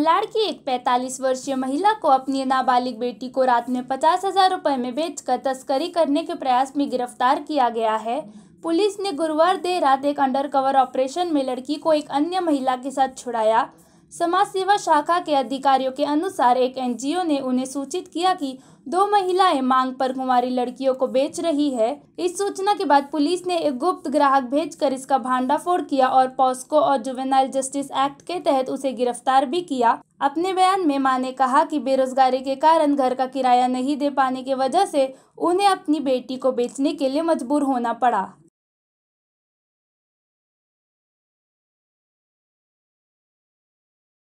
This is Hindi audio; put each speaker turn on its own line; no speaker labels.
मल्हार की एक 45 वर्षीय महिला को अपनी नाबालिग बेटी को रात में पचास हजार रुपए में बेचकर तस्करी करने के प्रयास में गिरफ्तार किया गया है पुलिस ने गुरुवार देर रात एक अंडरकवर ऑपरेशन में लड़की को एक अन्य महिला के साथ छुड़ाया समाज सेवा शाखा के अधिकारियों के अनुसार एक एनजीओ ने उन्हें सूचित किया कि दो महिलाएं मांग पर कुमारी लड़कियों को बेच रही है इस सूचना के बाद पुलिस ने एक गुप्त ग्राहक भेजकर इसका भांडाफोड़ किया और पॉस्को और जुवेनाइल जस्टिस एक्ट के तहत उसे गिरफ्तार भी किया अपने बयान में मां ने कहा कि बेरोजगारी के कारण घर का किराया नहीं दे पाने की वजह से उन्हें अपनी बेटी को बेचने के लिए
मजबूर होना पड़ा